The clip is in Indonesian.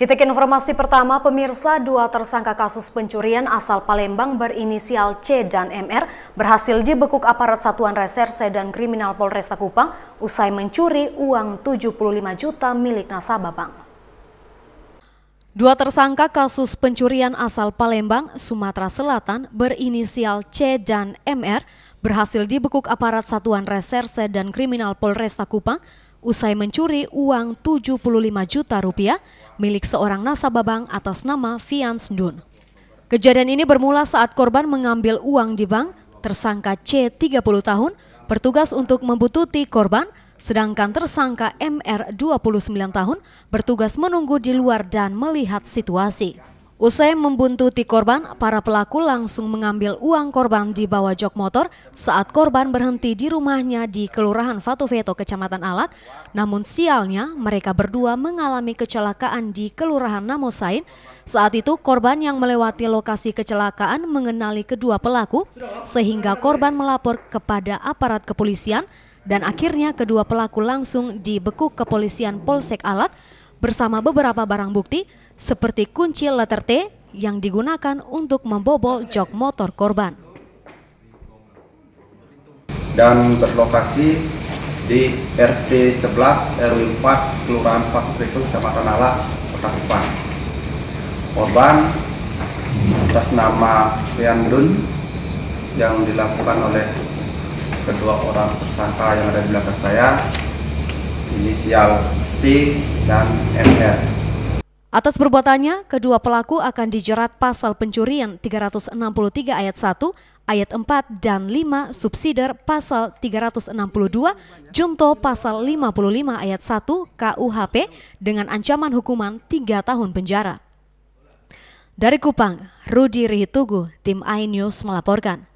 Kita ke informasi pertama, pemirsa dua tersangka kasus pencurian asal Palembang berinisial C dan MR berhasil dibekuk aparat Satuan Reserse dan Kriminal Polresta Kupang usai mencuri uang 75 juta milik nasabah bank. Dua tersangka kasus pencurian asal Palembang, Sumatera Selatan berinisial C dan MR berhasil dibekuk aparat Satuan Reserse dan Kriminal Polresta Kupang usai mencuri uang 75 juta rupiah milik seorang nasabah bank atas nama Fians Dun. Kejadian ini bermula saat korban mengambil uang di bank, tersangka C 30 tahun bertugas untuk membututi korban Sedangkan tersangka MR 29 tahun bertugas menunggu di luar dan melihat situasi. Usai membuntuti korban, para pelaku langsung mengambil uang korban di bawah jok motor saat korban berhenti di rumahnya di Kelurahan Fatuveto, Kecamatan Alak. Namun sialnya, mereka berdua mengalami kecelakaan di Kelurahan Namosain. Saat itu korban yang melewati lokasi kecelakaan mengenali kedua pelaku sehingga korban melapor kepada aparat kepolisian dan akhirnya kedua pelaku langsung dibekuk kepolisian Polsek Alak bersama beberapa barang bukti seperti kunci letter T yang digunakan untuk membobol jok motor korban. Dan terlokasi di RT 11 RW 4 Kelurahan Fakfrikul Kecamatan Alak, Kota Kupang. Korban atas nama Fian Dun yang dilakukan oleh kedua orang tersangka yang ada di belakang saya inisial C dan MR. Atas perbuatannya, kedua pelaku akan dijerat pasal pencurian 363 ayat 1, ayat 4 dan 5 subsider pasal 362 junto pasal 55 ayat 1 KUHP dengan ancaman hukuman 3 tahun penjara. Dari Kupang, Rudi Rihitugu, tim iNews melaporkan.